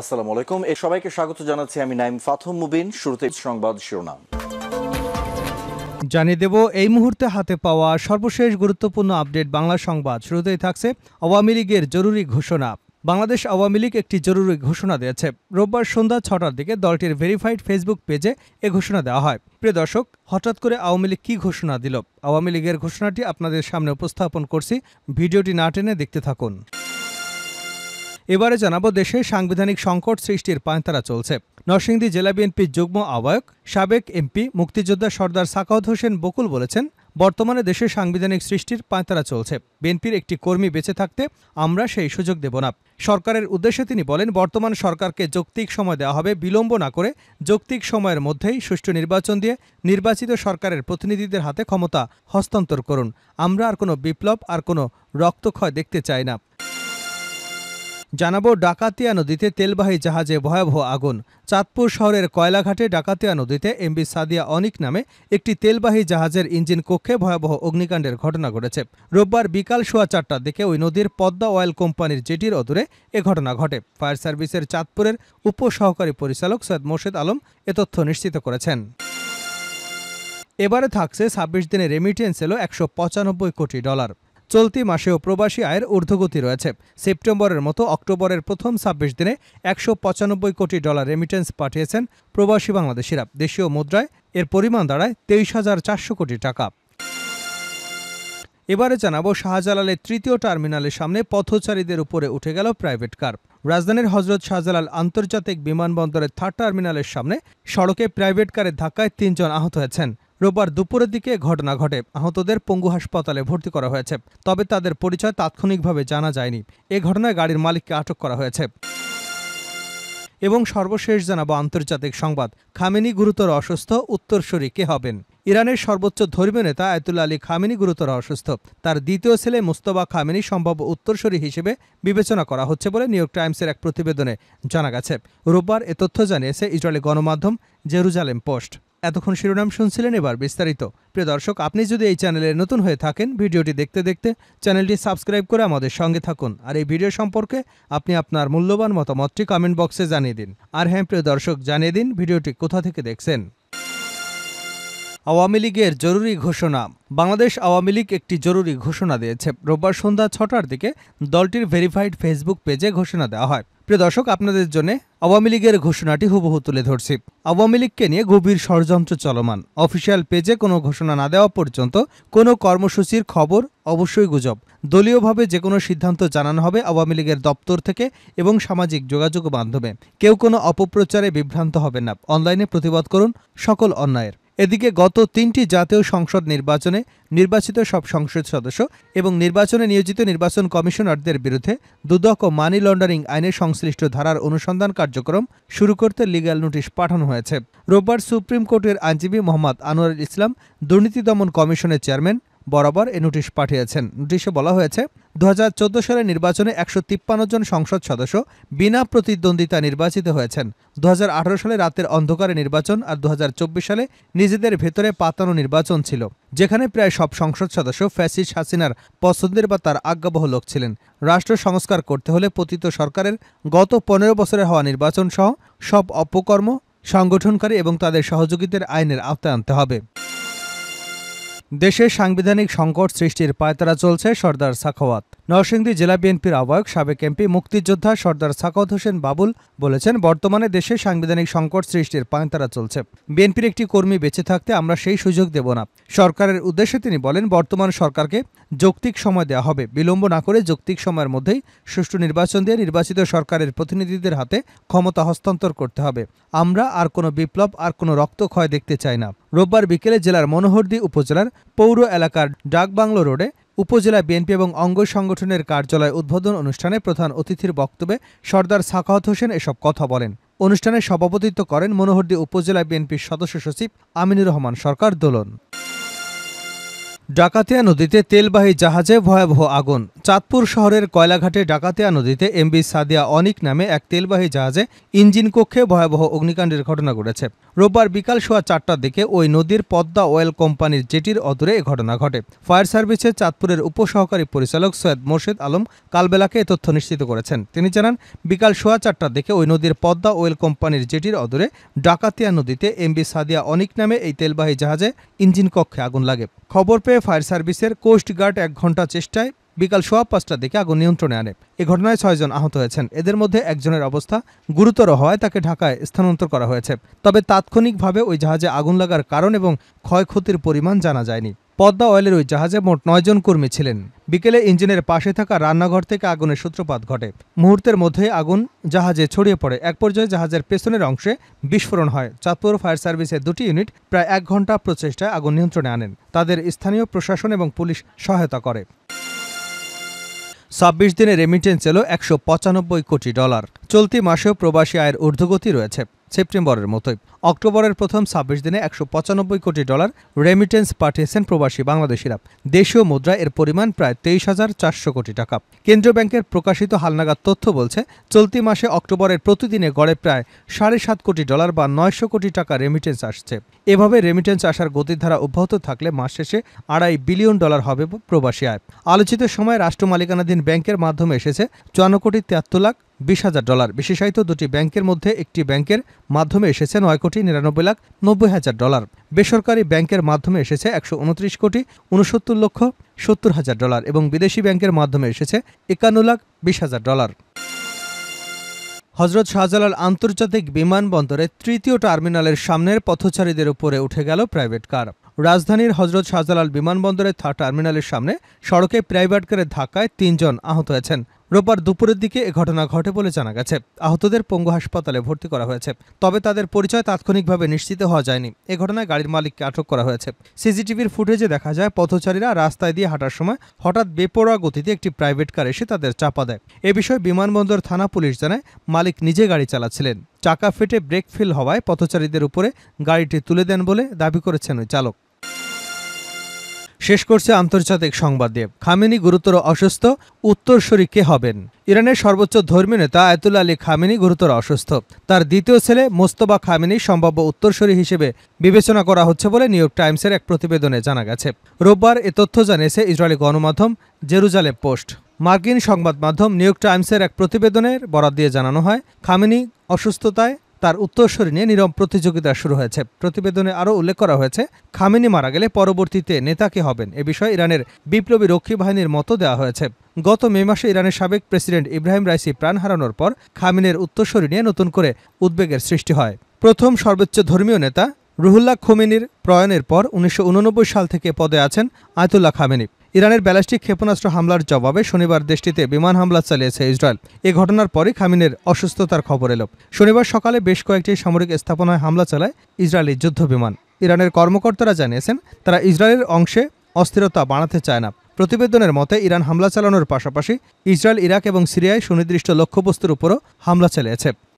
আসসালামু আলাইকুম এ সবাইকে স্বাগত জানাচ্ছি আমি নাইম ফাথম মুবিন শুরুতে সংবাদ শিরোনাম জানিয়ে দেব এই মুহূর্তে হাতে পাওয়া সর্বশেষ গুরুত্বপূর্ণ আপডেট বাংলা সংবাদ শুরুতেই থাকছে আওয়ামী লীগের জরুরি ঘোষণা বাংলাদেশ আওয়ামী লীগ একটি জরুরি ঘোষণা দিয়েছে রোববার সন্ধ্যা ছটার দিকে দলটির ভেরিফাইড ফেসবুক পেজে এ ঘোষণা দেওয়া হয় প্রিয় দর্শক হঠাৎ করে আওয়ামী লীগ কী ঘোষণা দিল আওয়ামী লীগের ঘোষণাটি আপনাদের সামনে উপস্থাপন করছি ভিডিওটি না টেনে দেখতে থাকুন এবারে জানাবো দেশে সাংবিধানিক সংকট সৃষ্টির পায়তারা চলছে নরসিংদী জেলা বিএনপির যুগ্ম আহ্বায়ক সাবেক এমপি মুক্তিযোদ্ধা সর্দার সাকাউদ হোসেন বকুল বলেছেন বর্তমানে দেশে সাংবিধানিক সৃষ্টির পায়তারা চলছে বিএনপির একটি কর্মী বেঁচে থাকতে আমরা সেই সুযোগ দেব না সরকারের উদ্দেশ্যে তিনি বলেন বর্তমান সরকারকে যৌক্তিক সময় দেওয়া হবে বিলম্ব না করে যৌক্তিক সময়ের মধ্যেই সুষ্ঠু নির্বাচন দিয়ে নির্বাচিত সরকারের প্রতিনিধিদের হাতে ক্ষমতা হস্তান্তর করুন আমরা আর কোনো বিপ্লব আর কোনো রক্তক্ষয় দেখতে চাই না জানাবো ডাকাতিয়া নদীতে তেলবাহী জাহাজে ভয়াবহ আগুন চাঁদপুর শহরের কয়লাঘাটে ডাকাতিয়া নদীতে এমবি সাদিয়া অনিক নামে একটি তেলবাহী জাহাজের ইঞ্জিন কক্ষে ভয়াবহ অগ্নিকাণ্ডের ঘটনা ঘটেছে রোববার বিকাল সোয়া চারটার দিকে ওই নদীর পদ্মা অয়েল কোম্পানির জেটির অদূরে এ ঘটনা ঘটে ফায়ার সার্ভিসের চাঁদপুরের উপসহকারী পরিচালক সৈয়দ মোর্শেদ আলম এ তথ্য নিশ্চিত করেছেন এবারে থাকছে ছাব্বিশ দিনে রেমিটেন্স এলো একশো কোটি ডলার চলতি মাসেও প্রবাসী আয়ের ঊর্ধ্বগতি রয়েছে সেপ্টেম্বরের মতো অক্টোবরের প্রথম ছাব্বিশ দিনে একশো পঁচানব্বই কোটি ডলার রেমিটেন্স পাঠিয়েছেন প্রবাসী বাংলাদেশিরা দেশীয় মুদ্রায় এর পরিমাণ দাঁড়ায় তেইশ হাজার চারশো কোটি টাকা এবারে জানাব শাহজালালের তৃতীয় টার্মিনালের সামনে পথচারীদের উপরে উঠে গেল প্রাইভেট কার রাজধানীর হজরত শাহজালাল আন্তর্জাতিক বিমানবন্দরের থার্ড টার্মিনালের সামনে সড়কে প্রাইভেট কারের ধাক্কায় তিনজন আহত হয়েছেন রোববার দুপুরের দিকে ঘটনা ঘটে আহতদের পঙ্গু হাসপাতালে ভর্তি করা হয়েছে তবে তাদের পরিচয় তাৎক্ষণিকভাবে জানা যায়নি এ ঘটনায় গাড়ির মালিককে আটক করা হয়েছে এবং সর্বশেষ জানাবো আন্তর্জাতিক সংবাদ খামেনি গুরুতর অসুস্থ উত্তরসূরি কে হবেন ইরানের সর্বোচ্চ ধর্মীয় নেতা আয়তুল্লা আলী খামিনি গুরুতর অসুস্থ তার দ্বিতীয় ছেলে মুস্তবা খামিনি সম্ভাব্য উত্তরসূরি হিসেবে বিবেচনা করা হচ্ছে বলে ইয়র্ক টাইমসের এক প্রতিবেদনে জানা গেছে রোববার এ তথ্য জানিয়েছে ইসরায়েলি গণমাধ্যম জেরুজালেম পোস্ট এতক্ষণ শিরোনাম শুনছিলেন এবার বিস্তারিত প্রিয় দর্শক আপনি যদি এই চ্যানেলে নতুন হয়ে থাকেন ভিডিওটি দেখতে দেখতে চ্যানেলটি সাবস্ক্রাইব করে আমাদের সঙ্গে থাকুন আর এই ভিডিও সম্পর্কে আপনি আপনার মূল্যবান মতামতটি কমেন্ট বক্সে জানিয়ে দিন আর হ্যাঁ প্রিয় দর্শক জানিয়ে দিন ভিডিওটি কোথা থেকে দেখছেন আওয়ামী লীগের জরুরি ঘোষণা বাংলাদেশ আওয়ামী লীগ একটি জরুরি ঘোষণা দিয়েছে রোববার সন্ধ্যা ছটার দিকে দলটির ভেরিফাইড ফেসবুক পেজে ঘোষণা দেওয়া হয় প্রিয় দর্শক আপনাদের জন্য আওয়ামী লীগের ঘোষণাটি হুবহু তুলে ধরছি আওয়ামী লীগকে নিয়ে গভীর ষড়যন্ত্র চলমান অফিসিয়াল পেজে কোনো ঘোষণা না দেওয়া পর্যন্ত কোনো কর্মসূচির খবর অবশ্যই গুজব দলীয়ভাবে যে কোনো সিদ্ধান্ত জানানো হবে আওয়ামী লীগের দপ্তর থেকে এবং সামাজিক যোগাযোগ মাধ্যমে কেউ কোনো অপপ্রচারে বিভ্রান্ত হবেন না অনলাইনে প্রতিবাদ করুন সকল অন্যায়ের এদিকে গত তিনটি জাতীয় সংসদ নির্বাচনে নির্বাচিত সব সংসদ সদস্য এবং নির্বাচনে নিয়োজিত নির্বাচন কমিশনারদের বিরুদ্ধে দুদক ও মানি লন্ডারিং আইনের সংশ্লিষ্ট ধারার অনুসন্ধান কার্যক্রম শুরু করতে লিগ্যাল নোটিশ পাঠানো হয়েছে রোববার সুপ্রিম কোর্টের আইনজীবী মোহাম্মদ আনোয়ার ইসলাম দুর্নীতি দমন কমিশনের চেয়ারম্যান বরাবর এ নোটিশ পাঠিয়েছেন নোটিশে বলা হয়েছে দু সালের নির্বাচনে একশো জন সংসদ সদস্য বিনা প্রতিদ্বন্দ্বিতা নির্বাচিত হয়েছেন দু সালে রাতের অন্ধকারে নির্বাচন আর দু সালে নিজেদের ভেতরে পাতানো নির্বাচন ছিল যেখানে প্রায় সব সংসদ সদস্য ফ্যাসিস হাসিনার পছন্দের বা তার আজ্ঞাবহ লোক ছিলেন রাষ্ট্র সংস্কার করতে হলে পতিত সরকারের গত পনেরো বছরে হওয়া নির্বাচন সহ সব অপকর্ম সংগঠনকারী এবং তাদের সহযোগীদের আইনের আওতায় আনতে হবে দেশে সাংবিধানিক সংকট সৃষ্টির পায়তারা চলছে সর্দার সাখাওয়াত নরসিংদী জেলা বিএনপির আহ্বায়ক সাবেক এমপি মুক্তিযোদ্ধা সর্দার সাখাওয়াত হোসেন বাবুল বলেছেন বর্তমানে দেশে সাংবিধানিক সংকট সৃষ্টির পায়তারা চলছে বিএনপির একটি কর্মী বেঁচে থাকতে আমরা সেই সুযোগ দেব না সরকারের উদ্দেশ্যে তিনি বলেন বর্তমান সরকারকে যৌক্তিক সময় দেওয়া হবে বিলম্ব না করে যৌক্তিক সময়ের মধ্যেই সুষ্ঠু নির্বাচন দিয়ে নির্বাচিত সরকারের প্রতিনিধিদের হাতে ক্ষমতা হস্তান্তর করতে হবে আমরা আর কোনো বিপ্লব আর কোনো রক্তক্ষয় দেখতে চাই না রোববার বিকেলে জেলার মনোহরদী উপজেলার পৌর এলাকার ডাকবাংলো রোডে উপজেলা বিএনপি এবং অঙ্গ সংগঠনের কার্যালয় উদ্বোধন অনুষ্ঠানে প্রধান অতিথির বক্তব্যে সর্দার সাখাওয়াত হোসেন এসব কথা বলেন অনুষ্ঠানে সভাপতিত্ব করেন মনোহরদী উপজেলা বিএনপির সদস্য সচিব আমিনুর রহমান সরকার দোলন ডাকাতিয়া নদীতে তেলবাহী জাহাজে ভয়াবহ আগুন চাঁদপুর শহরের কয়লাঘাটে ডাকাতিয়া নদীতে এমবি সাদিয়া অনিক নামে এক তেলবাহী জাহাজে ইঞ্জিন কক্ষে ভয়াবহ অগ্নিকাণ্ডের ঘটনা ঘটেছে রোববার বিকাল সোয়া চারটার দিকে ওই নদীর পদ্মা অয়েল কোম্পানির জেটির অদূরে এ ঘটনা ঘটে ফায়ার সার্ভিসে চাঁদপুরের উপসহকারী পরিচালক সৈয়দ মোর্শেদ আলম কালবেলাকে এ তথ্য নিশ্চিত করেছেন তিনি জানান বিকাল সোয়া চারটার দিকে ওই নদীর পদ্মা অয়েল কোম্পানির জেটির অদূরে ডাকাতিয়া নদীতে এমবি সাদিয়া অনিক নামে এই তেলবাহী জাহাজে ইঞ্জিন কক্ষে আগুন লাগে খবর পেয়ে ফায়ার সার্ভিসের কোস্ট গার্ড এক ঘন্টা চেষ্টায় বিকাল সোয়া পাঁচটার দিকে আগুন নিয়ন্ত্রণে আনে এ ঘটনায় ছয়জন আহত হয়েছেন এদের মধ্যে একজনের অবস্থা গুরুতর হওয়ায় তাকে ঢাকায় স্থানান্তর করা হয়েছে তবে তাৎক্ষণিকভাবে ওই জাহাজে আগুন লাগার কারণ এবং ক্ষয়ক্ষতির পরিমাণ জানা যায়নি পদ্মা অয়েলের ওই জাহাজে মোট নয়জন কর্মী ছিলেন বিকেলে ইঞ্জিনের পাশে থাকা রান্নাঘর থেকে আগুনের সূত্রপাত ঘটে মুহূর্তের মধ্যে আগুন জাহাজে ছড়িয়ে পড়ে এক পর্যায়ে জাহাজের পেছনের অংশে বিস্ফোরণ হয় চাঁদপুর ফায়ার সার্ভিসের দুটি ইউনিট প্রায় এক ঘন্টা প্রচেষ্টায় আগুন নিয়ন্ত্রণে আনেন তাদের স্থানীয় প্রশাসন এবং পুলিশ সহায়তা করে ছাব্বিশ দিনে রেমিটেন্স এলো একশো কোটি ডলার চলতি মাসেও প্রবাসী আয়ের ঊর্ধ্বগতি রয়েছে সেপ্টেম্বরের মতোই অক্টোবরের প্রথম ছাব্বিশ দিনে একশো পঁচানব্বই কোটি ডলার রেমিটেন্স পাঠিয়েছেন প্রবাসী বাংলাদেশিরা দেশীয় মুদ্রা এর পরিমাণ প্রায় তেইশ হাজার চারশো কোটি টাকা কেন্দ্রীয় ব্যাংকের প্রকাশিত হালনাগাদ তথ্য বলছে চলতি মাসে অক্টোবরের প্রতিদিনে গড়ে প্রায় সাড়ে সাত কোটি ডলার বা নয়শো কোটি টাকা রেমিটেন্স আসছে এভাবে রেমিটেন্স আসার গতির ধারা অব্যাহত থাকলে মাস শেষে আড়াই বিলিয়ন ডলার হবে প্রবাসী আয় আলোচিত সময় রাষ্ট্র মালিকানাধীন ব্যাংকের মাধ্যমে এসেছে চুয়ান্ন কোটি তিয়াত্তর লাখ বিশ হাজার ডলার বিশেষায়িত দুটি ব্যাংকের মধ্যে একটি ব্যাংকের মাধ্যমে এসেছে নয় কোটি নিরানব্বই লাখ নব্বই হাজার ডলার বেসরকারি ব্যাংকের মাধ্যমে এসেছে একশো উনত্রিশ কোটি উনসত্তর লক্ষ সত্তর হাজার ডলার এবং বিদেশি ব্যাংকের মাধ্যমে এসেছে একান্ন লাখ বিশ হাজার ডলার হজরত শাহজালাল আন্তর্জাতিক বিমানবন্দরে তৃতীয় টার্মিনালের সামনের পথচারীদের উপরে উঠে গেল প্রাইভেট কার রাজধানীর হজরত শাহজালাল বিমানবন্দরের থার্ড টার্মিনালের সামনে সড়কে প্রাইভেট কারের ধাক্কায় তিনজন আহত হয়েছেন রোববার দুপুরের দিকে এ ঘটনা ঘটে বলে জানা গেছে আহতদের পঙ্গু হাসপাতালে ভর্তি করা হয়েছে তবে তাদের পরিচয় তাৎক্ষণিকভাবে নিশ্চিত হওয়া যায়নি এ ঘটনায় গাড়ির মালিককে আটক করা হয়েছে সিসিটিভির ফুটেজে দেখা যায় পথচারীরা রাস্তায় দিয়ে হাঁটার সময় হঠাৎ বেপরোয়া গতিতে একটি প্রাইভেট কার এসে তাদের চাপা দেয় এ বিষয়ে বিমানবন্দর থানা পুলিশ জানায় মালিক নিজে গাড়ি চালাচ্ছিলেন চাকা ফেটে ব্রেক ফেল হওয়ায় পথচারীদের উপরে গাড়িটি তুলে দেন বলে দাবি করেছেন ওই চালক শেষ করছে আন্তর্জাতিক সংবাদ দেব খামেনি গুরুতর অসুস্থ উত্তরসূরি কে হবেন ইরানের সর্বোচ্চ ধর্মীয় নেতা আয়তুল আলী খামেনি গুরুতর অসুস্থ তার দ্বিতীয় ছেলে মোস্তবা খামেনি সম্ভাব্য উত্তরসরী হিসেবে বিবেচনা করা হচ্ছে বলে নিউ ইয়র্ক টাইমসের এক প্রতিবেদনে জানা গেছে রোববার এ তথ্য জানিয়েছে ইসরায়েলি গণমাধ্যম জেরুজালেম পোস্ট মার্কিন সংবাদ মাধ্যম নিউ ইয়র্ক টাইমসের এক প্রতিবেদনের বরাদ দিয়ে জানানো হয় খামেনি অসুস্থতায় তার উত্তরসূরি নিয়ে নিরম প্রতিযোগিতা শুরু হয়েছে প্রতিবেদনে আরও উল্লেখ করা হয়েছে খামেনি মারা গেলে পরবর্তীতে নেতা কে হবেন এ বিষয়ে ইরানের বিপ্লবী রক্ষী বাহিনীর মতো দেওয়া হয়েছে গত মে মাসে ইরানের সাবেক প্রেসিডেন্ট ইব্রাহিম রাইসি প্রাণ হারানোর পর খামিনের উত্তরসূরি নিয়ে নতুন করে উদ্বেগের সৃষ্টি হয় প্রথম সর্বোচ্চ ধর্মীয় নেতা রুহুল্লাহ খোমেনির প্রয়াণের পর উনিশশো সাল থেকে পদে আছেন আয়তুল্লাহ খামিনী ইরানের ব্যালিস্টিক ক্ষেপণাস্ত্র হামলার জবাবে শনিবার দেশটিতে বিমান হামলা চালিয়েছে ইসরায়েল এ ঘটনার পরে খামিনের অসুস্থতার খবর এলো শনিবার সকালে বেশ কয়েকটি সামরিক স্থাপনায় হামলা চালায় ইসরায়েলি যুদ্ধ বিমান ইরানের কর্মকর্তারা জানিয়েছেন তারা ইসরায়েলের অংশে অস্থিরতা বাড়াতে চায় না প্রতিবেদনের মতে ইরান হামলা চালানোর পাশাপাশি ইসরায়েল ইরাক এবং সিরিয়ায় সুনির্দিষ্ট লক্ষ্যবস্তুর উপরও হামলা চালিয়েছে